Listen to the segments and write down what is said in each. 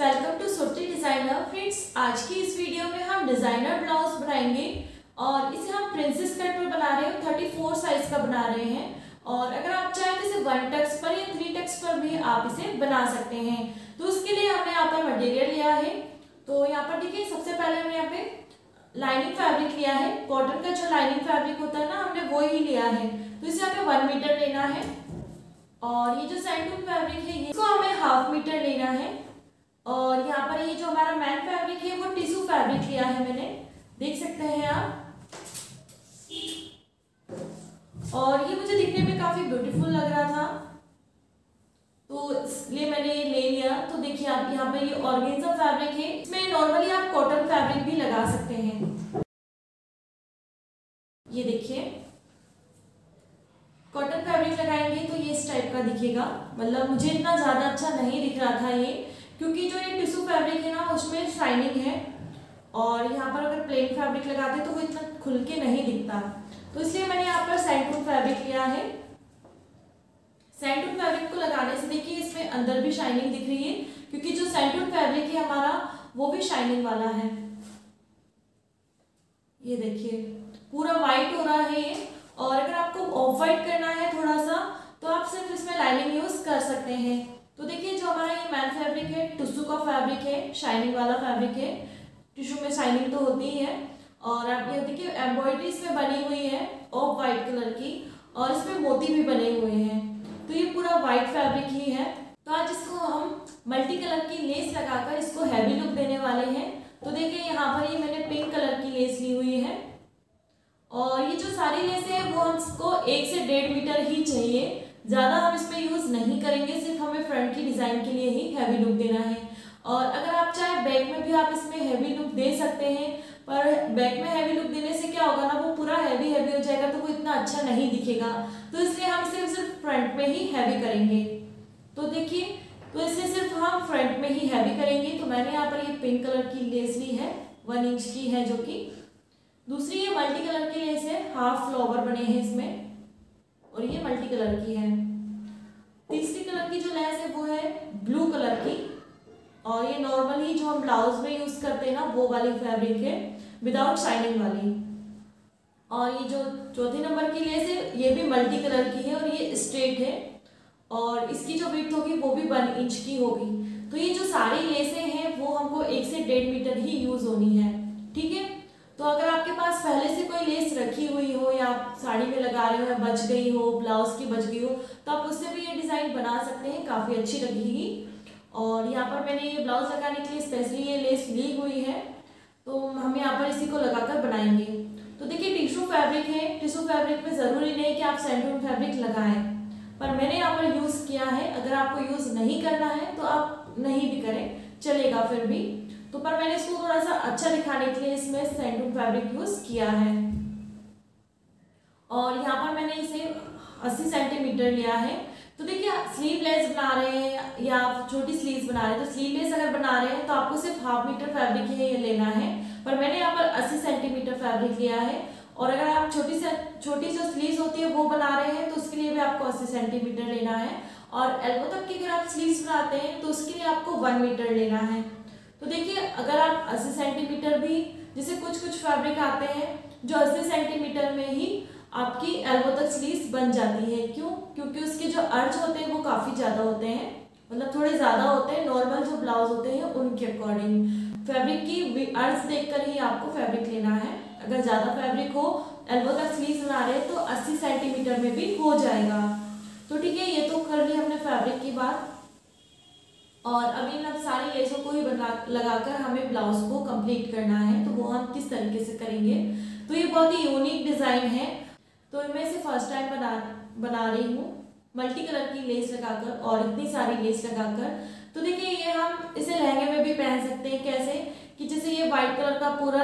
welcome to Surti designer friends आज की इस वीडियो में हम डिज़ाइनर ब्लाउज बनाएंगे और इसे हम प्रिंसेस कट पर बना रहे हैं थर्टी फोर साइज का बना रहे हैं और अगर आप चाहें तो इसे वन टक्स पर या थ्री टक्स पर भी आप इसे बना सकते हैं तो उसके लिए हमने यहाँ पर मटेरियल लिया है तो यहाँ पर देखिए सबसे पहले हमने यहाँ पे लाइनिंग फैब्रिक लिया है कॉटन का जो लाइनिंग फैब्रिक होता है ना हमने वो ही लिया है तो इसे हमें वन मीटर लेना है और ये जो सैंडून फैब्रिक है ये इसको हमें हाफ मीटर लेना है और यहाँ पर ये जो हमारा मैन फैब्रिक है वो टिश्यू फैब्रिक लिया है मैंने देख सकते हैं आप और ये मुझे दिखने में काफी ब्यूटीफुल लग रहा था तो इसलिए मैंने ये ले लिया तो देखिए आप यहाँ पर ये ऑर्गेन्जा फैब्रिक है इसमें नॉर्मली आप कॉटन फैब्रिक भी लगा सकते हैं ये देखिए कॉटन फैब्रिक लगाएंगे तो ये इस टाइप का दिखेगा मतलब मुझे इतना ज़्यादा अच्छा नहीं दिख रहा था ये क्योंकि जो ये टिश्यू फैब्रिक है ना उसमें शाइनिंग है और यहाँ पर अगर प्लेन फैब्रिक लगाते तो वो इतना खुल के नहीं दिखता तो इसलिए मैंने यहाँ पर सैंडवुड फैब्रिक लिया है सैंडवुड फैब्रिक को लगाने से देखिए इसमें अंदर भी शाइनिंग दिख रही है क्योंकि जो सैंडवुड फैब्रिक है हमारा वो भी शाइनिंग वाला है ये देखिए पूरा वाइट हो रहा है ये और अगर आपको ऑफ वाइट करना है थोड़ा सा तो आप सिर्फ इसमें लाइनिंग यूज कर सकते हैं तो देखिए जो हमारा ये मैन फैब्रिक है टिश्यू का फैब्रिक है शाइनिंग वाला फैब्रिक है टिश्यू में शाइनिंग तो होती ही है और आप ये देखिए एम्ब्रॉयडरी इसमें बनी हुई है ऑफ वाइट कलर की और इसमें मोती भी बने हुए हैं तो ये पूरा वाइट फैब्रिक ही है तो आज इसको हम मल्टी कलर की लेस लगाकर इसको हैवी लुक देने वाले हैं तो देखिए यहाँ पर ये मैंने पिंक कलर की लेस ली हुई है और ये जो सारी लेसें हैं वो हमको एक से डेढ़ मीटर ही चाहिए ज़्यादा हम इसमें यूज़ नहीं करेंगे सिर्फ हमें फ्रंट की डिज़ाइन के लिए ही हैवी लुक देना है और अगर आप चाहे बैक में भी आप इसमें हैवी लुक दे सकते हैं पर बैक में हैवी लुक देने से क्या होगा ना वो पूरा हैवी हैवी हो जाएगा तो वो इतना अच्छा नहीं दिखेगा तो इसलिए हम सिर्फ सिर्फ फ्रंट में ही हैवी करेंगे तो देखिए तो इससे सिर्फ हम फ्रंट में ही हैवी करेंगे तो मैंने यहाँ पर ये पिंक कलर की लेस ली है वन इंच की है जो कि दूसरी ये मल्टी कलर की लेस है हाफ फ्लॉवर बने हैं इसमें और ये मल्टी कलर की है तीसरी कलर की जो लेस है वो है ब्लू कलर की और ये नॉर्मली जो हम ब्लाउज में यूज करते हैं ना वो वाली फैब्रिक है विदाउट शाइनिंग वाली और ये जो चौथे नंबर की लेस है ये भी मल्टी कलर की है और ये स्ट्रेट है और इसकी जो विथ होगी वो भी वन इंच की होगी तो ये जो सारी लेसें हैं वो हमको एक से डेढ़ मीटर ही यूज होनी है ठीक है तो अगर आपके पास पहले से कोई लेस रखी हुई हो या आप साड़ी में लगा रहे हो या बच गई हो ब्लाउज की बच गई हो तो आप उससे भी ये डिज़ाइन बना सकते हैं काफ़ी अच्छी लगेगी और यहाँ पर मैंने ये ब्लाउज लगाने के लिए स्पेशली ये लेस ली हुई है तो हम यहाँ पर इसी को लगाकर बनाएंगे तो देखिए टिशू फैब्रिक है टिशू फैब्रिक में ज़रूरी नहीं कि आप सैंडून फैब्रिक लगाएं पर मैंने यहाँ पर यूज़ किया है अगर आपको यूज़ नहीं करना है तो आप नहीं भी करें चलेगा फिर भी तो पर मैंने इसको थोड़ा सा अच्छा दिखाने के लिए इसमें सैंडून फैब्रिक यूज किया है और यहाँ पर मैंने इसे 80 सेंटीमीटर लिया है तो देखिए स्लीवलेस बना रहे हैं या आप छोटी स्लीव्स बना रहे हैं तो स्लीवलेस अगर बना रहे हैं तो आपको सिर्फ हाफ मीटर फैब्रिक ही लेना है पर मैंने यहाँ पर 80 सेंटीमीटर फैब्रिक लिया है और अगर आप छोटी से छोटी जो स्लीव्स होती है वो बना रहे हैं तो उसके लिए भी आपको 80 सेंटीमीटर लेना है और एल्बो तक की अगर आप स्लीव्स बनाते हैं तो उसके लिए आपको वन मीटर लेना है तो देखिए अगर आप अस्सी सेंटीमीटर भी जैसे कुछ कुछ फैब्रिक आते हैं जो अस्सी सेंटीमीटर में ही आपकी एल्बो तक स्लीव बन जाती है क्यों क्योंकि उसके जो अर्ज होते हैं वो काफ़ी ज़्यादा होते हैं मतलब थोड़े ज़्यादा होते हैं नॉर्मल जो ब्लाउज होते हैं उनके अकॉर्डिंग फैब्रिक की अर्ज देखकर ही आपको फैब्रिक लेना है अगर ज़्यादा फैब्रिक हो एल्बो तक स्लीव बना रहे तो अस्सी सेंटीमीटर में भी हो जाएगा तो ठीक है ये तो कर ली हमने फैब्रिक की बात और अब इन अब सारी लेसों को ही बना लगाकर हमें ब्लाउज को कंप्लीट करना है तो वो हम किस तरीके से करेंगे तो ये बहुत ही यूनिक डिज़ाइन है तो मैं इसे फर्स्ट टाइम बना बना रही हूँ मल्टी कलर की लेस लगाकर और इतनी सारी लेस लगाकर तो देखिए ये हम इसे लहंगे में भी पहन सकते हैं कैसे कि जैसे ये वाइट कलर का पूरा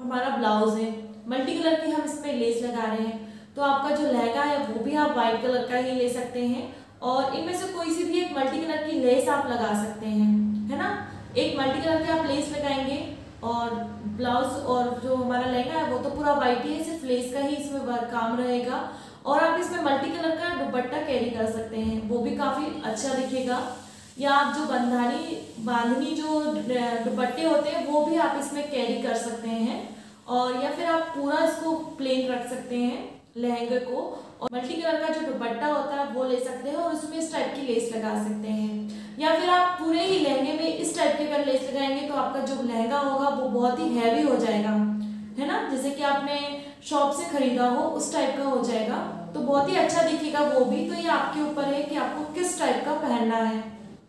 हमारा ब्लाउज है मल्टी कलर की हम इस पर लेस लगा रहे हैं तो आपका जो लहंगा है वो भी आप वाइट कलर का ही ले सकते हैं और इनमें से कोई सी भी एक मल्टी कलर की लेस आप लगा सकते हैं है ना एक मल्टी कलर के आप लेस लगाएंगे और ब्लाउज और जो हमारा लहंगा है वो तो पूरा वाइट ही है सिर्फ लेस का ही इसमें वर्क काम रहेगा और आप इसमें मल्टी कलर का दुपट्टा कैरी कर सकते हैं वो भी काफ़ी अच्छा दिखेगा या आप जो बंधानी बांधनी जो दुपट्टे होते हैं वो भी आप इसमें कैरी कर सकते हैं और या फिर आप पूरा इसको प्लेन रख सकते हैं लहंगे को और मल्टी कलर का जो दुपट्टा होता है वो ले सकते हैं और उसमें इस टाइप की लेस लगा सकते हैं या फिर आप पूरे ही लहंगे में इस टाइप के अगर लेस लगाएंगे तो आपका जो लहंगा होगा वो बहुत ही हैवी हो जाएगा है ना जैसे कि आपने शॉप से खरीदा हो उस टाइप का हो जाएगा तो बहुत ही अच्छा दिखेगा वो भी तो ये आपके ऊपर है कि आपको किस टाइप का पहनना है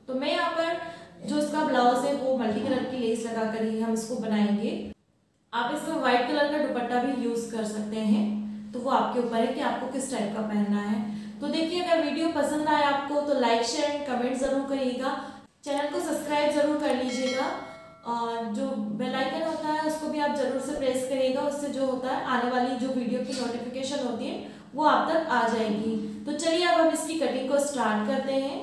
तो मैं यहाँ पर जो इसका ब्लाउज है वो मल्टी कलर की लेस लगा कर ही हम इसको बनाएंगे आप इसमें व्हाइट कलर का दुपट्टा भी यूज़ कर सकते हैं तो वो आपके ऊपर है कि आपको किस टाइप का पहनना है तो देखिए अगर वीडियो पसंद आए आपको तो लाइक शेयर एंड कमेंट ज़रूर करिएगा चैनल को सब्सक्राइब ज़रूर कर लीजिएगा और जो बेल आइकन होता है उसको भी आप ज़रूर से प्रेस करिएगा उससे जो होता है आने वाली जो वीडियो की नोटिफिकेशन होती है वो आप तक आ जाएगी तो चलिए अब हम इसकी कटिंग को स्टार्ट करते हैं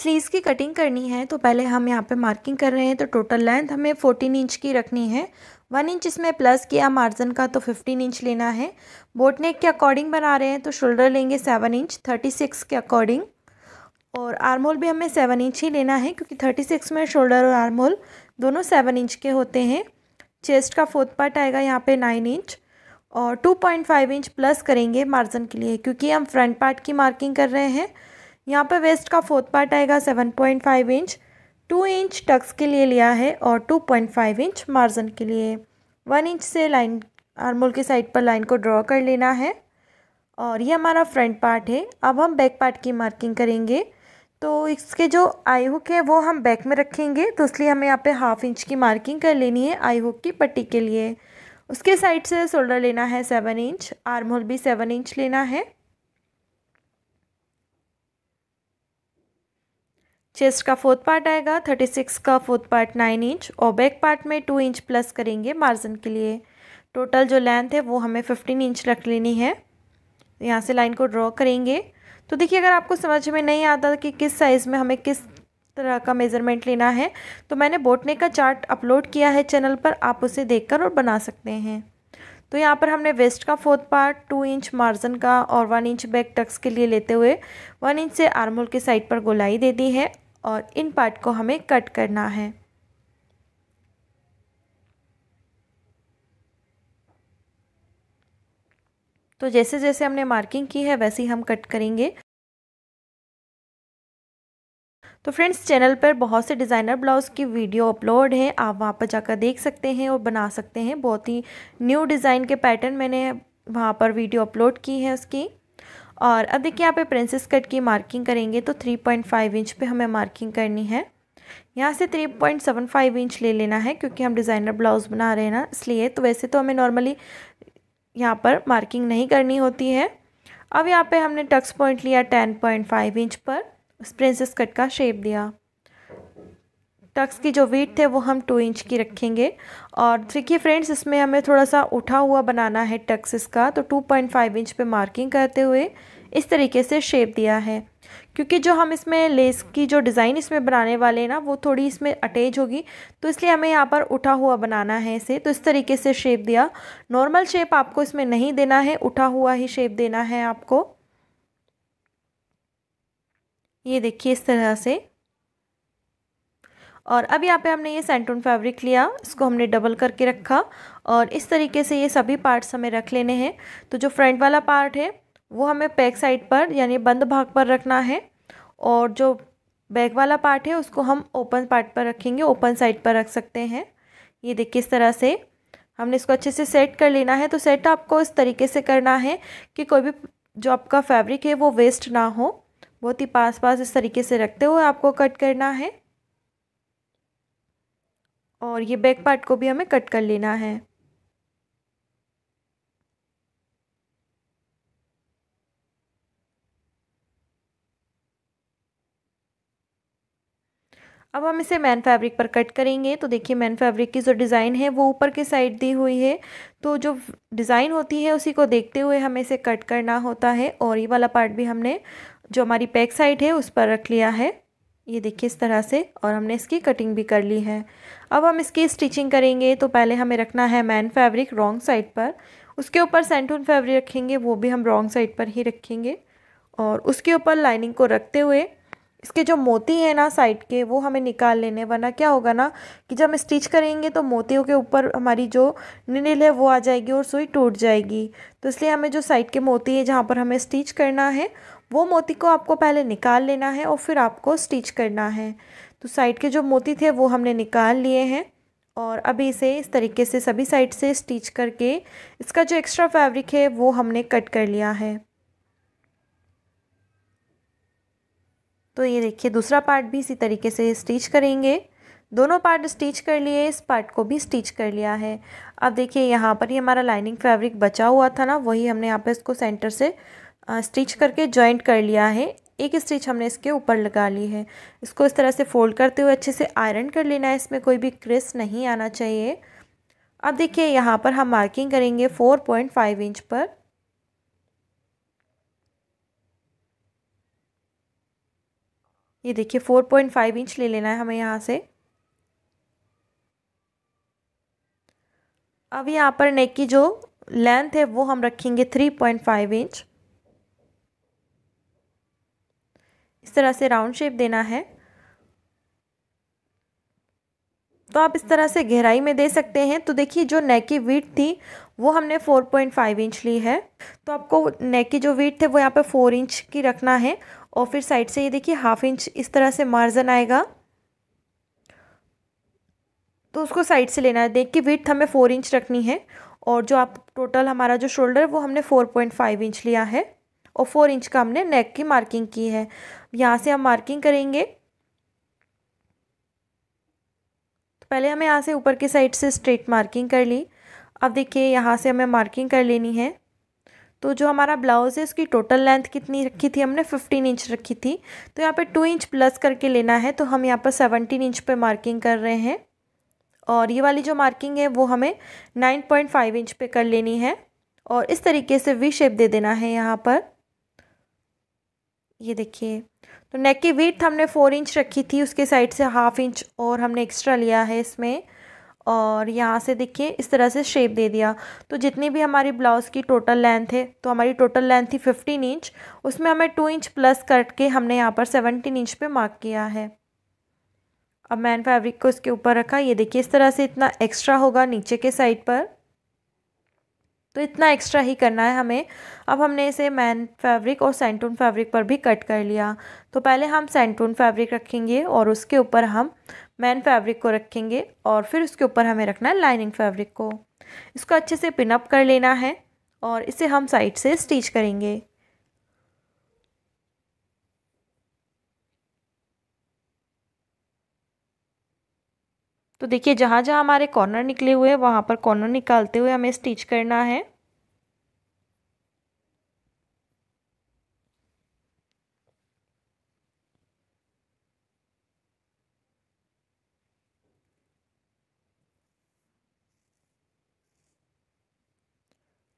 स्लीव्स की कटिंग करनी है तो पहले हम यहाँ पे मार्किंग कर रहे हैं तो टोटल लेंथ हमें 14 इंच की रखनी है वन इंच इसमें प्लस किया मार्जिन का तो फिफ्टीन इंच लेना है बोट नेक के अकॉर्डिंग बना रहे हैं तो शोल्डर लेंगे सेवन इंच थर्टी सिक्स के अकॉर्डिंग और आर्मोल भी हमें सेवन इंच ही लेना है क्योंकि थर्टी सिक्स में शोल्डर और आर्मोल दोनों सेवन इंच के होते हैं चेस्ट का फोर्थ पार्ट आएगा यहाँ पे नाइन इंच और two point five inch plus करेंगे मार्जिन के लिए क्योंकि हम फ्रंट पार्ट की मार्किंग कर रहे हैं यहाँ पर वेस्ट का फोर्थ पार्ट आएगा seven point five inch two inch tucks के लिए लिया है और two point five inch margin के लिए वन इंच से लाइन आर्मोल के साइड पर लाइन को ड्रॉ कर लेना है और ये हमारा फ्रंट पार्ट है अब हम बैक पार्ट की मार्किंग करेंगे तो इसके जो आई हुक है वो हम बैक में रखेंगे तो इसलिए हमें यहाँ पे हाफ इंच की मार्किंग कर लेनी है आई हुक की पट्टी के लिए उसके साइड से शोल्डर लेना है सेवन इंच आर्म होल भी सेवन इंच लेना है चेस्ट का फोर्थ पार्ट आएगा थर्टी सिक्स का फोर्थ पार्ट नाइन इंच और बैक पार्ट में टू इंच प्लस करेंगे मार्जिन के लिए टोटल जो लेंथ है वो हमें फिफ्टीन इंच रख लेनी है यहाँ से लाइन को ड्रॉ करेंगे तो देखिए अगर आपको समझ में नहीं आता कि किस साइज़ में हमें किस तरह का मेज़रमेंट लेना है तो मैंने बोटने का चार्ट अपलोड किया है चैनल पर आप उसे देख और बना सकते हैं तो यहाँ पर हमने वेस्ट का fourth part two inch margin का और वन इंच बैक टक्स के लिए लेते हुए वन इंच से आर्मोल के साइड पर गोलाई दे दी है और इन पार्ट को हमें कट करना है तो जैसे जैसे हमने मार्किंग की है वैसे ही हम कट करेंगे तो फ्रेंड्स चैनल पर बहुत से डिज़ाइनर ब्लाउज़ की वीडियो अपलोड है आप वहाँ पर जाकर देख सकते हैं और बना सकते हैं बहुत ही न्यू डिज़ाइन के पैटर्न मैंने वहाँ पर वीडियो अपलोड की है उसकी और अब देखिए यहाँ पे प्रिंसेस कट की मार्किंग करेंगे तो 3.5 इंच पे हमें मार्किंग करनी है यहाँ से 3.75 इंच ले लेना है क्योंकि हम डिज़ाइनर ब्लाउज़ बना रहे हैं ना इसलिए तो वैसे तो हमें नॉर्मली यहाँ पर मार्किंग नहीं करनी होती है अब यहाँ पे हमने टक्स पॉइंट लिया 10.5 इंच पर उस प्रिंसेस कट का शेप दिया टक्स की जो वीट थे वो हम टू इंच की रखेंगे और देखिए फ्रेंड्स इसमें हमें थोड़ा सा उठा हुआ बनाना है टक्स इसका तो 2.5 इंच पे मार्किंग करते हुए इस तरीके से शेप दिया है क्योंकि जो हम इसमें लेस की जो डिज़ाइन इसमें बनाने वाले हैं ना वो थोड़ी इसमें अटैच होगी तो इसलिए हमें यहाँ पर उठा हुआ बनाना है इसे तो इस तरीके से शेप दिया नॉर्मल शेप आपको इसमें नहीं देना है उठा हुआ ही शेप देना है आपको ये देखिए इस तरह से और अब यहाँ पे हमने ये सेंटून फैब्रिक लिया इसको हमने डबल करके रखा और इस तरीके से ये सभी पार्ट्स हमें रख लेने हैं तो जो फ्रंट वाला पार्ट है वो हमें बैक साइड पर यानी बंद भाग पर रखना है और जो बैक वाला पार्ट है उसको हम ओपन पार्ट पर रखेंगे ओपन साइड पर रख सकते हैं ये देखिए इस तरह से हमने इसको अच्छे से सेट कर लेना है तो सेट आपको इस तरीके से करना है कि कोई भी जो आपका फैब्रिक है वो वेस्ट ना हो बहुत ही पास पास इस तरीके से रखते हुए आपको कट करना है और ये बैक पार्ट को भी हमें कट कर लेना है अब हम इसे मैन फैब्रिक पर कट करेंगे तो देखिए मैन फैब्रिक की जो डिज़ाइन है वो ऊपर की साइड दी हुई है तो जो डिज़ाइन होती है उसी को देखते हुए हमें इसे कट करना होता है और ये वाला पार्ट भी हमने जो हमारी बैक साइड है उस पर रख लिया है ये देखिए इस तरह से और हमने इसकी कटिंग भी कर ली है अब हम इसकी स्टिचिंग करेंगे तो पहले हमें रखना है मैन फैब्रिक रॉन्ग साइड पर उसके ऊपर सेंटून फैब्रिक रखेंगे वो भी हम रॉन्ग साइड पर ही रखेंगे और उसके ऊपर लाइनिंग को रखते हुए इसके जो मोती है ना साइड के वो हमें निकाल लेने वरना क्या होगा ना कि जब हम स्टिच करेंगे तो मोतियों के ऊपर हमारी जो निल है वो आ जाएगी और सुई टूट जाएगी तो इसलिए हमें जो साइड के मोती है जहाँ पर हमें स्टिच करना है वो मोती को आपको पहले निकाल लेना है और फिर आपको स्टिच करना है तो साइड के जो मोती थे वो हमने निकाल लिए हैं और अभी इसे इस तरीके से सभी साइड से स्टिच करके इसका जो एक्स्ट्रा फैब्रिक है वो हमने कट कर लिया है तो ये देखिए दूसरा पार्ट भी इसी तरीके से स्टिच करेंगे दोनों पार्ट स्टिच कर लिए इस पार्ट को भी स्टिच कर लिया है अब देखिए यहाँ पर ही हमारा लाइनिंग फैब्रिक बचा हुआ था ना वही हमने यहाँ पर इसको सेंटर से स्टिच करके जॉइंट कर लिया है एक स्टिच हमने इसके ऊपर लगा ली है इसको इस तरह से फोल्ड करते हुए अच्छे से आयरन कर लेना है इसमें कोई भी क्रिस नहीं आना चाहिए अब देखिए यहाँ पर हम मार्किंग करेंगे फाइव इंच पर ये देखिए फोर पॉइंट फाइव इंच ले लेना है हमें यहाँ से अब यहाँ पर नेक की जो लेंथ है वो हम रखेंगे थ्री पॉइंट फाइव इंच इस तरह से राउंड शेप देना है तो आप इस तरह से गहराई में दे सकते हैं तो देखिए जो नेक की वीट थी वो हमने 4.5 इंच ली है तो आपको नेक की जो वीट थे वो यहाँ पे 4 इंच की रखना है और फिर साइड से ये देखिए हाफ इंच इस तरह से मार्जन आएगा तो उसको साइड से लेना है देख के विथ हमें फ़ोर इंच रखनी है और जो आप टोटल हमारा जो शोल्डर वो हमने फ़ोर पॉइंट फाइव इंच लिया है और फोर इंच का हमने नेक की मार्किंग की है यहाँ से हम मार्किंग करेंगे तो पहले हमें यहाँ से ऊपर की साइड से स्ट्रेट मार्किंग कर ली अब देखिए यहाँ से हमें मार्किंग कर लेनी है तो जो हमारा ब्लाउज़ है उसकी टोटल लेंथ कितनी रखी थी हमने 15 इंच रखी थी तो यहाँ पे 2 इंच प्लस करके लेना है तो हम यहाँ पर 17 इंच पे मार्किंग कर रहे हैं और ये वाली जो मार्किंग है वो हमें 9.5 इंच पे कर लेनी है और इस तरीके से वी शेप दे देना है यहाँ पर ये देखिए तो नेक की वीथ हमने फोर इंच रखी थी उसके साइड से हाफ इंच और हमने एक्स्ट्रा लिया है इसमें और यहाँ से देखिए इस तरह से शेप दे दिया तो जितनी भी हमारी ब्लाउज़ की टोटल लेंथ है तो हमारी टोटल लेंथ थी फिफ्टीन इंच उसमें हमें टू इंच प्लस कट के हमने यहाँ पर सेवनटीन इंच पे मार्क किया है अब मैन फैब्रिक को इसके ऊपर रखा ये देखिए इस तरह से इतना एक्स्ट्रा होगा नीचे के साइड पर तो इतना एक्स्ट्रा ही करना है हमें अब हमने इसे मैन फैब्रिक और सेंटून फैब्रिक पर भी कट कर लिया तो पहले हम सेंटून फैब्रिक रखेंगे और उसके ऊपर हम मैन फैब्रिक को रखेंगे और फिर उसके ऊपर हमें रखना है लाइनिंग फैब्रिक को इसको अच्छे से पिनअप कर लेना है और इसे हम साइड से स्टिच करेंगे तो देखिए जहाँ जहाँ हमारे कॉर्नर निकले हुए हैं वहाँ पर कॉर्नर निकालते हुए हमें स्टिच करना है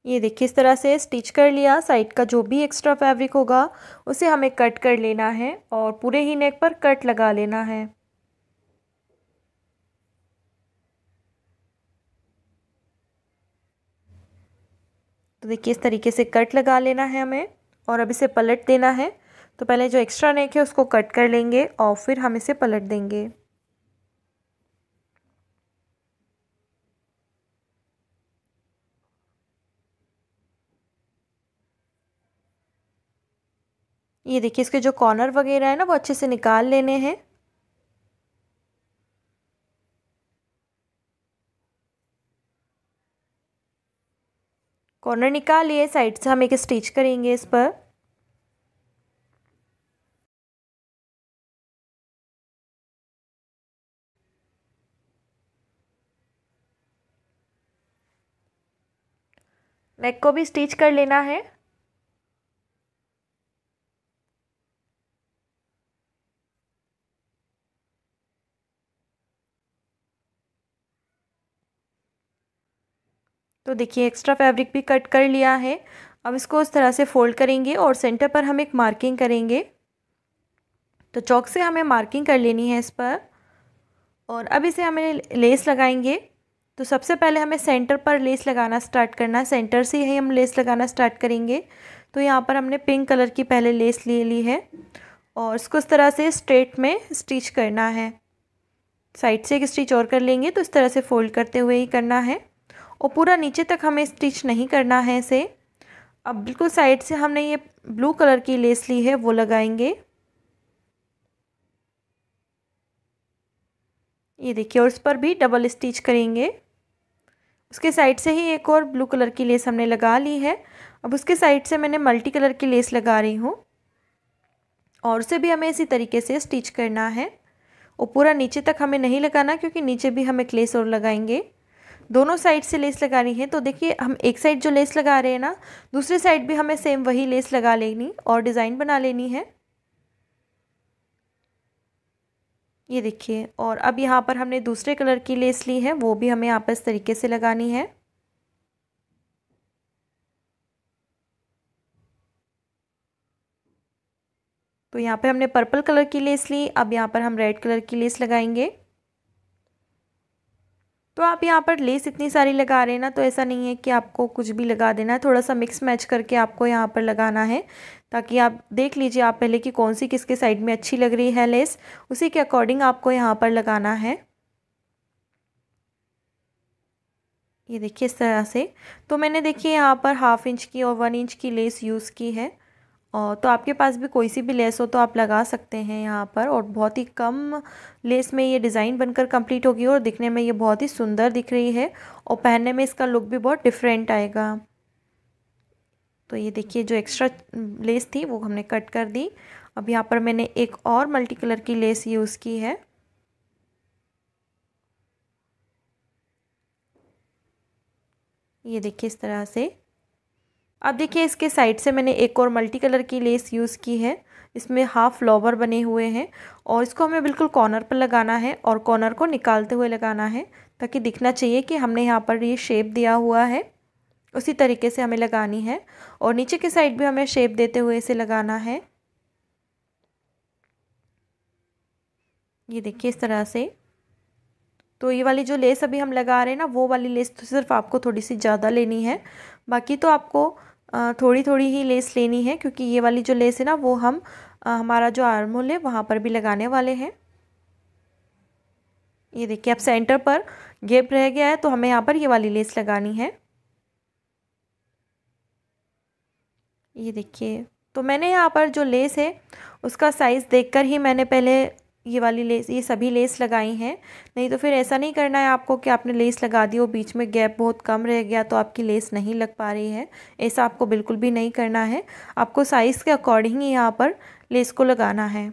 ये देखिए इस तरह से स्टिच कर लिया साइड का जो भी एक्स्ट्रा फैब्रिक होगा उसे हमें कट कर लेना है और पूरे ही नेक पर कट लगा लेना है तो देखिए इस तरीके से कट लगा लेना है हमें और अब इसे पलट देना है तो पहले जो एक्स्ट्रा नेक है उसको कट कर लेंगे और फिर हम इसे पलट देंगे ये देखिए इसके जो कॉर्नर वगैरह है ना वो अच्छे से निकाल लेने हैं कॉर्नर निकाल लिए साइड से हम एक स्टिच करेंगे इस पर नेक को भी स्टिच कर लेना है तो देखिए एक्स्ट्रा फैब्रिक भी कट कर लिया है अब इसको उस तरह से फोल्ड करेंगे और सेंटर पर हम एक मार्किंग करेंगे तो चौक से हमें मार्किंग कर लेनी है इस पर और अब इसे हमें लेस लगाएंगे तो सबसे पहले हमें सेंटर पर लेस लगाना स्टार्ट करना है सेंटर से ही हम लेस लगाना स्टार्ट करेंगे तो यहाँ पर हमने पिंक कलर की पहले लेस ले ली है और इसको इस तरह से स्ट्रेट में स्टिच करना है साइड से एक स्टिच और कर लेंगे तो इस तरह से फोल्ड करते हुए ही करना है और पूरा नीचे तक हमें स्टिच नहीं करना है इसे अब बिल्कुल साइड से हमने ये ब्लू कलर की लेस ली है वो लगाएंगे ये देखिए और इस पर भी डबल स्टिच करेंगे उसके साइड से ही एक और ब्लू कलर की लेस हमने लगा ली है अब उसके साइड से मैंने मल्टी कलर की लेस लगा रही हूँ और उसे भी हमें इसी तरीके से स्टिच करना है और पूरा नीचे तक हमें नहीं लगाना क्योंकि नीचे भी हम एक लेस और लगाएंगे दोनों साइड से लेस लगानी है तो देखिए हम एक साइड जो लेस लगा रहे हैं ना दूसरे साइड भी हमें सेम वही लेस लगा लेनी और डिज़ाइन बना लेनी है ये देखिए और अब यहाँ पर हमने दूसरे कलर की लेस ली है वो भी हमें यहाँ पर इस तरीके से लगानी है तो यहाँ पर हमने पर्पल कलर की लेस ली अब यहाँ पर हम रेड कलर की लेस लगाएंगे तो आप यहाँ पर लेस इतनी सारी लगा रहे हैं ना तो ऐसा नहीं है कि आपको कुछ भी लगा देना है थोड़ा सा मिक्स मैच करके आपको यहाँ पर लगाना है ताकि आप देख लीजिए आप पहले कि कौन सी किसके साइड में अच्छी लग रही है लेस उसी के अकॉर्डिंग आपको यहाँ पर लगाना है ये देखिए इस तरह से तो मैंने देखिए यहाँ पर हाफ इंच की और वन इंच की लेस यूज़ की है और तो आपके पास भी कोई सी भी लेस हो तो आप लगा सकते हैं यहाँ पर और बहुत ही कम लेस में ये डिज़ाइन बनकर कंप्लीट होगी और दिखने में ये बहुत ही सुंदर दिख रही है और पहनने में इसका लुक भी बहुत डिफरेंट आएगा तो ये देखिए जो एक्स्ट्रा लेस थी वो हमने कट कर दी अब यहाँ पर मैंने एक और मल्टी कलर की लेस यूज़ की है ये देखिए इस तरह से अब देखिए इसके साइड से मैंने एक और मल्टी कलर की लेस यूज़ की है इसमें हाफ फ्लावर बने हुए हैं और इसको हमें बिल्कुल कॉर्नर पर लगाना है और कॉर्नर को निकालते हुए लगाना है ताकि दिखना चाहिए कि हमने यहाँ पर ये शेप दिया हुआ है उसी तरीके से हमें लगानी है और नीचे के साइड भी हमें शेप देते हुए इसे लगाना है ये देखिए इस तरह से तो ये वाली जो लेस अभी हम लगा रहे हैं ना वो वाली लेस तो सिर्फ आपको थोड़ी सी ज़्यादा लेनी है बाकी तो आपको थोड़ी थोड़ी ही लेस लेनी है क्योंकि ये वाली जो लेस है ना वो हम हमारा जो आर्म होल है वहाँ पर भी लगाने वाले हैं ये देखिए अब सेंटर पर गेप रह गया है तो हमें यहाँ पर ये वाली लेस लगानी है ये देखिए तो मैंने यहाँ पर जो लेस है उसका साइज़ देखकर ही मैंने पहले ये वाली लेस ये सभी लेस लगाई हैं नहीं तो फिर ऐसा नहीं करना है आपको कि आपने लेस लगा दी हो बीच में गैप बहुत कम रह गया तो आपकी लेस नहीं लग पा रही है ऐसा आपको बिल्कुल भी नहीं करना है आपको साइज़ के अकॉर्डिंग ही यहाँ पर लेस को लगाना है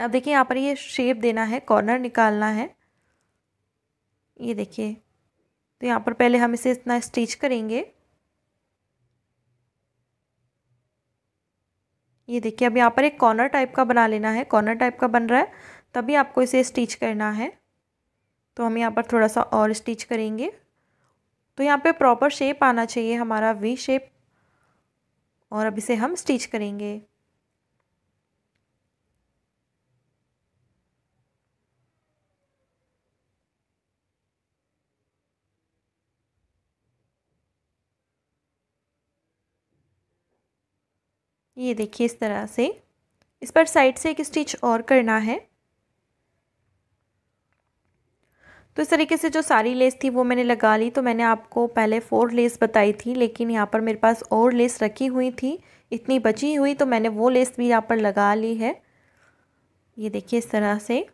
अब देखिए यहाँ पर ये शेप देना है कॉर्नर निकालना है ये देखिए तो यहाँ पर पहले हम इसे इतना स्टिच करेंगे ये देखिए अब यहाँ पर एक कॉर्नर टाइप का बना लेना है कॉर्नर टाइप का बन रहा है तभी आपको इसे स्टिच करना है तो हम यहाँ पर थोड़ा सा और स्टिच करेंगे तो यहाँ पे प्रॉपर शेप आना चाहिए हमारा वी शेप और अब इसे हम स्टिच करेंगे ये देखिए इस तरह से इस पर साइड से एक स्टिच और करना है तो इस तरीके से जो सारी लेस थी वो मैंने लगा ली तो मैंने आपको पहले फ़ोर लेस बताई थी लेकिन यहाँ पर मेरे पास और लेस रखी हुई थी इतनी बची हुई तो मैंने वो लेस भी यहाँ पर लगा ली है ये देखिए इस तरह से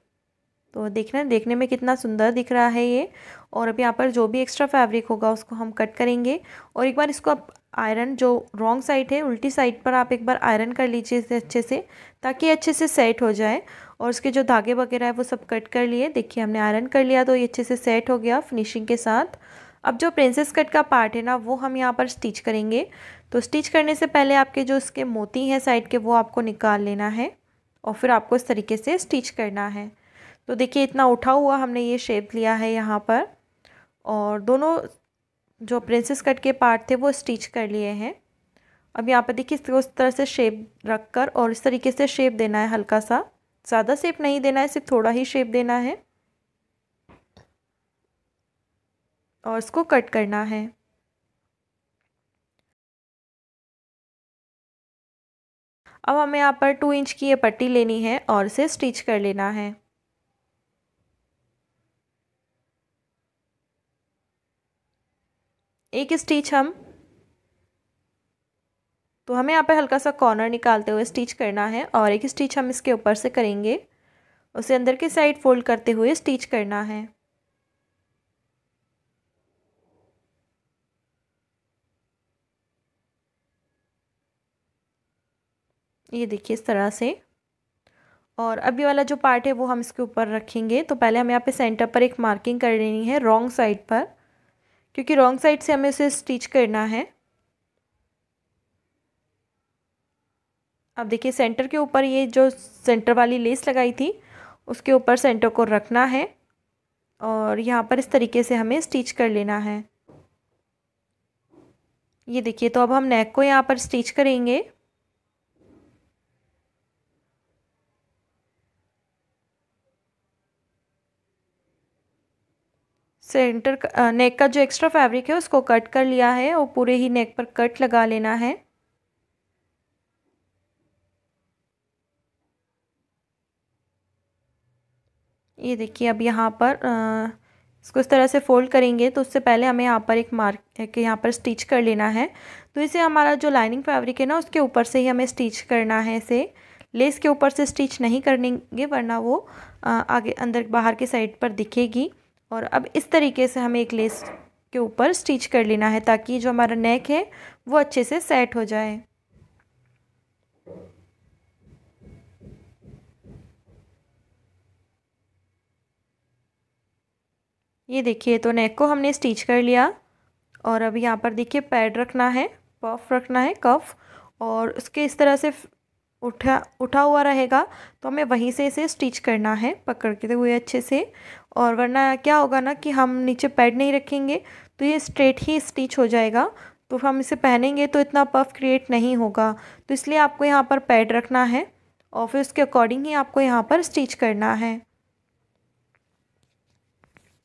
तो देखना देखने में कितना सुंदर दिख रहा है ये और अब यहाँ पर जो भी एक्स्ट्रा फैब्रिक होगा उसको हम कट करेंगे और एक बार इसको आप आयरन जो रॉन्ग साइड है उल्टी साइड पर आप एक बार आयरन कर लीजिए इसे अच्छे से ताकि अच्छे से सेट हो जाए और उसके जो धागे वगैरह है वो सब कट कर लिए देखिए हमने आयरन कर लिया तो ये अच्छे से सेट हो गया फिनिशिंग के साथ अब जो प्रिंसेस कट का पार्ट है ना वो हम यहाँ पर स्टिच करेंगे तो स्टिच करने से पहले आपके जो उसके मोती हैं साइड के वो आपको निकाल लेना है और फिर आपको इस तरीके से स्टिच करना है तो देखिए इतना उठा हुआ हमने ये शेप लिया है यहाँ पर और दोनों जो प्रिंसेस कट के पार्ट थे वो स्टिच कर लिए हैं अब यहाँ पर देखिए इसको उस तरह से शेप रख कर और इस तरीके से शेप देना है हल्का सा ज़्यादा शेप नहीं देना है सिर्फ थोड़ा ही शेप देना है और इसको कट करना है अब हमें यहाँ पर टू इंच की ये पट्टी लेनी है और इसे स्टिच कर लेना है एक स्टिच हम तो हमें यहाँ पर हल्का सा कॉर्नर निकालते हुए स्टिच करना है और एक स्टिच हम इसके ऊपर से करेंगे उसे अंदर की साइड फोल्ड करते हुए स्टिच करना है ये देखिए इस तरह से और अभी वाला जो पार्ट है वो हम इसके ऊपर रखेंगे तो पहले हमें यहाँ पे सेंटर पर एक मार्किंग कर लेनी है रॉन्ग साइड पर क्योंकि रॉन्ग साइड से हमें इसे स्टिच करना है अब देखिए सेंटर के ऊपर ये जो सेंटर वाली लेस लगाई थी उसके ऊपर सेंटर को रखना है और यहाँ पर इस तरीके से हमें स्टिच कर लेना है ये देखिए तो अब हम नेक को यहाँ पर स्टिच करेंगे सेंटर नेक का जो एक्स्ट्रा फैब्रिक है उसको कट कर लिया है और पूरे ही नेक पर कट लगा लेना है ये देखिए अब यहाँ पर आ, इसको इस तरह से फोल्ड करेंगे तो उससे पहले हमें यहाँ पर एक मार्क एक यहाँ पर स्टिच कर लेना है तो इसे हमारा जो लाइनिंग फैब्रिक है ना उसके ऊपर से ही हमें स्टिच करना है इसे लेस के ऊपर से स्टिच नहीं करेंगे वरना वो आगे अंदर बाहर की साइड पर दिखेगी और अब इस तरीके से हमें एक लेस के ऊपर स्टिच कर लेना है ताकि जो हमारा नेक है वो अच्छे से सेट हो जाए ये देखिए तो नेक को हमने स्टिच कर लिया और अब यहाँ पर देखिए पैड रखना है पफ रखना है कफ और उसके इस तरह से उठा उठा हुआ रहेगा तो हमें वहीं से इसे स्टिच करना है पकड़ते हुए अच्छे से और वरना क्या होगा ना कि हम नीचे पैड नहीं रखेंगे तो ये स्ट्रेट ही स्टिच हो जाएगा तो हम इसे पहनेंगे तो इतना पफ क्रिएट नहीं होगा तो इसलिए आपको यहाँ पर पैड रखना है और फिर उसके अकॉर्डिंग ही आपको यहाँ पर स्टिच करना है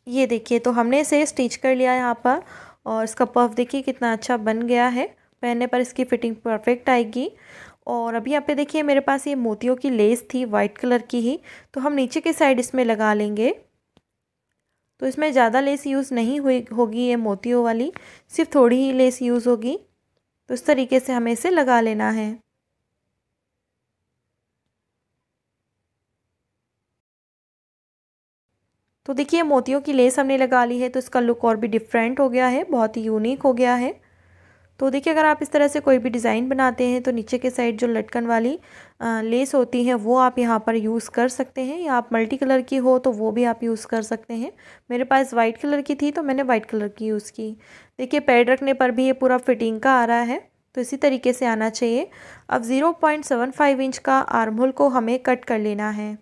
ये देखिए तो हमने इसे स्टिच कर लिया यहाँ पर और इसका पफ देखिए कितना अच्छा बन गया है पहनने पर इसकी फिटिंग परफेक्ट आएगी और अभी यहाँ पे देखिए मेरे पास ये मोतियों की लेस थी वाइट कलर की ही तो हम नीचे के साइड इसमें लगा लेंगे तो इसमें ज़्यादा लेस यूज़ नहीं हुई होगी ये मोतियों वाली सिर्फ थोड़ी ही लेस यूज़ होगी तो इस तरीके से हमें इसे लगा लेना है तो देखिए मोतियों की लेस हमने लगा ली है तो इसका लुक और भी डिफरेंट हो गया है बहुत ही यूनिक हो गया है तो देखिए अगर आप इस तरह से कोई भी डिज़ाइन बनाते हैं तो नीचे के साइड जो लटकन वाली लेस होती है वो आप यहाँ पर यूज़ कर सकते हैं या आप मल्टी कलर की हो तो वो भी आप यूज़ कर सकते हैं मेरे पास वाइट कलर की थी तो मैंने वाइट कलर की यूज़ की देखिए पैड रखने पर भी ये पूरा फिटिंग का आ रहा है तो इसी तरीके से आना चाहिए अब ज़ीरो इंच का आर्म होल को हमें कट कर लेना है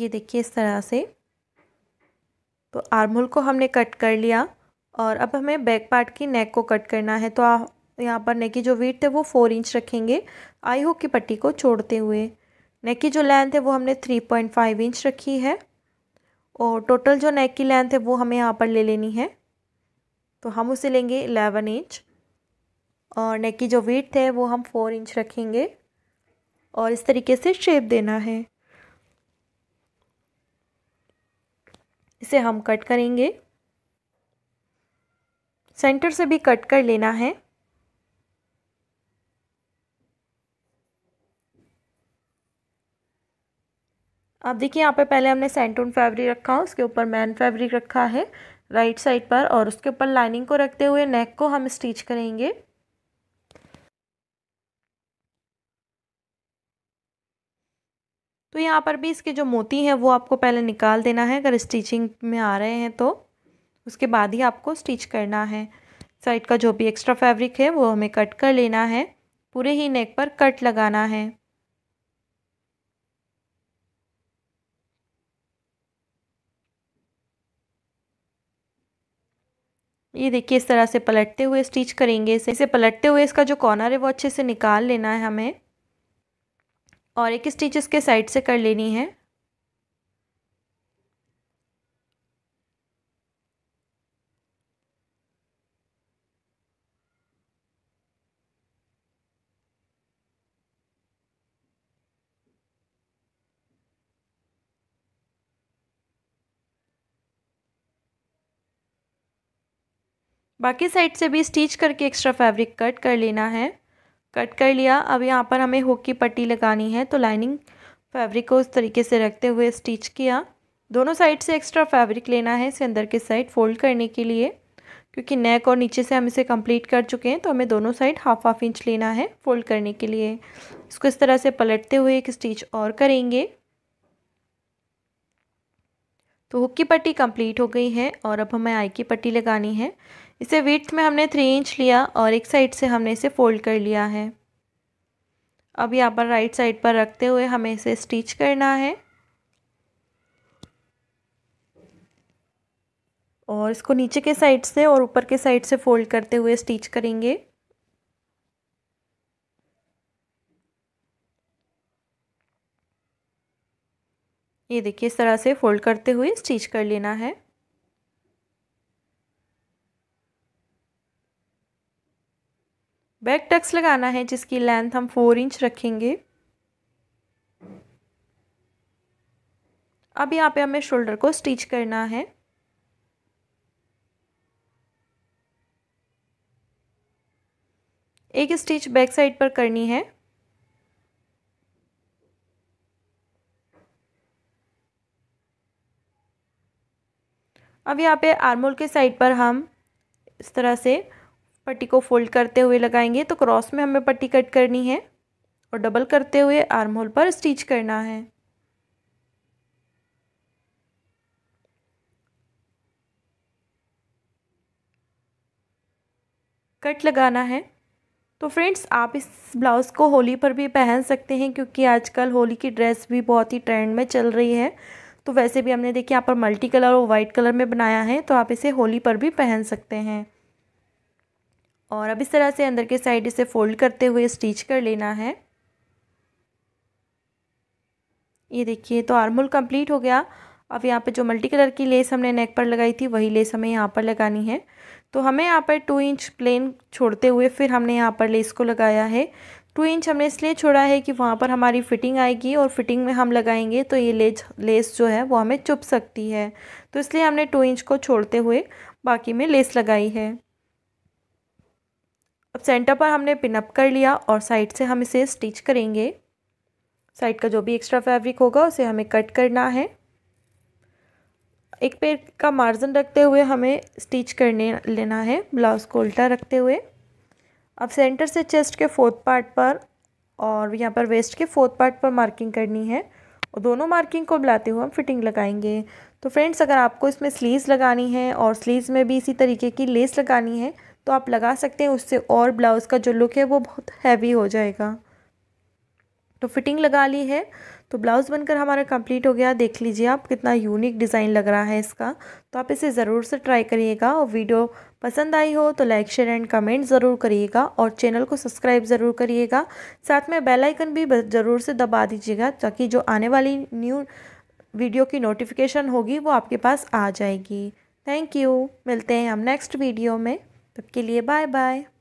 ये देखिए इस तरह से तो आर्म होल को हमने कट कर लिया और अब हमें बैक पार्ट की नेक को कट करना है तो आप यहाँ पर नेक की जो वीट है वो फोर इंच रखेंगे आई होक की पट्टी को छोड़ते हुए नेक की जो लेंथ है वो हमने थ्री पॉइंट फाइव इंच रखी है और टोटल जो नेक की लेंथ है वो हमें यहाँ पर ले लेनी है तो हम उसे लेंगे एलेवन इंच और नेक की जो वीट है वो हम फोर इंच रखेंगे और इस तरीके से शेप देना है इसे हम कट करेंगे सेंटर से भी कट कर लेना है आप देखिए यहाँ पे पहले हमने सेंटून फैब्रिक रखा उसके ऊपर मैन फैब्रिक रखा है राइट साइड पर और उसके ऊपर लाइनिंग को रखते हुए नेक को हम स्टिच करेंगे तो यहाँ पर भी इसके जो मोती हैं वो आपको पहले निकाल देना है अगर स्टिचिंग में आ रहे हैं तो उसके बाद ही आपको स्टिच करना है साइड का जो भी एक्स्ट्रा फैब्रिक है वो हमें कट कर लेना है पूरे ही नेक पर कट लगाना है ये देखिए इस तरह से पलटते हुए स्टिच करेंगे इसे इसे पलटते हुए इसका जो कॉर्नर है वो अच्छे से निकाल लेना है हमें और एक स्टिच इसके साइड से कर लेनी है बाकी साइड से भी स्टिच करके एक्स्ट्रा फैब्रिक कट कर लेना है कट कर लिया अब यहाँ पर हमें हुक की पट्टी लगानी है तो लाइनिंग फैब्रिक को उस तरीके से रखते हुए स्टिच किया दोनों साइड से एक्स्ट्रा फैब्रिक लेना है इसे अंदर के साइड फोल्ड करने के लिए क्योंकि नेक और नीचे से हम इसे कंप्लीट कर चुके हैं तो हमें दोनों साइड हाफ हाफ इंच लेना है फोल्ड करने के लिए इसको इस तरह से पलटते हुए एक स्टिच और करेंगे तो हुक की पट्टी कंप्लीट हो गई है और अब हमें आई की पट्टी लगानी है इसे विथ में हमने थ्री इंच लिया और एक साइड से हमने इसे फोल्ड कर लिया है अब यहाँ पर राइट साइड पर रखते हुए हमें इसे स्टिच करना है और इसको नीचे के साइड से और ऊपर के साइड से फोल्ड करते हुए स्टिच करेंगे ये देखिए इस तरह से फोल्ड करते हुए स्टिच कर लेना है बैक टक्स लगाना है जिसकी लेंथ हम फोर इंच रखेंगे अब यहाँ पे हमें शोल्डर को स्टिच करना है एक स्टिच बैक साइड पर करनी है अब यहाँ पे आर्मोल के साइड पर हम इस तरह से पट्टी को फोल्ड करते हुए लगाएंगे तो क्रॉस में हमें पट्टी कट करनी है और डबल करते हुए आर्म होल पर स्टिच करना है कट लगाना है तो फ्रेंड्स आप इस ब्लाउज़ को होली पर भी पहन सकते हैं क्योंकि आजकल होली की ड्रेस भी बहुत ही ट्रेंड में चल रही है तो वैसे भी हमने देखिए यहाँ पर मल्टी कलर और वाइट कलर में बनाया है तो आप इसे होली पर भी पहन सकते हैं और अब इस तरह से अंदर के साइड इसे फोल्ड करते हुए स्टिच कर लेना है ये देखिए तो आर्मोल कंप्लीट हो गया अब यहाँ पे जो मल्टी कलर की लेस हमने नेक पर लगाई थी वही लेस हमें यहाँ पर लगानी है तो हमें यहाँ पर टू इंच प्लेन छोड़ते हुए फिर हमने यहाँ पर लेस को लगाया है टू इंच हमने इसलिए छोड़ा है कि वहाँ पर हमारी फिटिंग आएगी और फिटिंग में हम लगाएंगे तो ये लेस लेस जो है वो हमें चुप सकती है तो इसलिए हमने टू इंच को छोड़ते हुए बाकी में लेस लगाई है सेंटर पर हमने पिनअप कर लिया और साइड से हम इसे स्टिच करेंगे साइड का जो भी एक्स्ट्रा फैब्रिक होगा उसे हमें कट करना है एक पेड़ का मार्जिन रखते हुए हमें स्टिच करने लेना है ब्लाउज़ को उल्टा रखते हुए अब सेंटर से चेस्ट के फोर्थ पार्ट पर और यहाँ पर वेस्ट के फोर्थ पार्ट पर मार्किंग करनी है और दोनों मार्किंग को बुलाते हुए हम फिटिंग लगाएंगे तो फ्रेंड्स अगर आपको इसमें स्लीव्स लगानी है और स्लीव्स में भी इसी तरीके की लेस लगानी है तो आप लगा सकते हैं उससे और ब्लाउज़ का जो लुक है वो बहुत हैवी हो जाएगा तो फिटिंग लगा ली है तो ब्लाउज़ बनकर हमारा कंप्लीट हो गया देख लीजिए आप कितना यूनिक डिज़ाइन लग रहा है इसका तो आप इसे ज़रूर से ट्राई करिएगा और वीडियो पसंद आई हो तो लाइक शेयर एंड कमेंट ज़रूर करिएगा और चैनल को सब्सक्राइब ज़रूर करिएगा साथ में बेल आइकन भी ज़रूर से दबा दीजिएगा ताकि जो आने वाली न्यू वीडियो की नोटिफिकेशन होगी वो आपके पास आ जाएगी थैंक यू मिलते हैं हम नेक्स्ट वीडियो में तब के लिए बाय बाय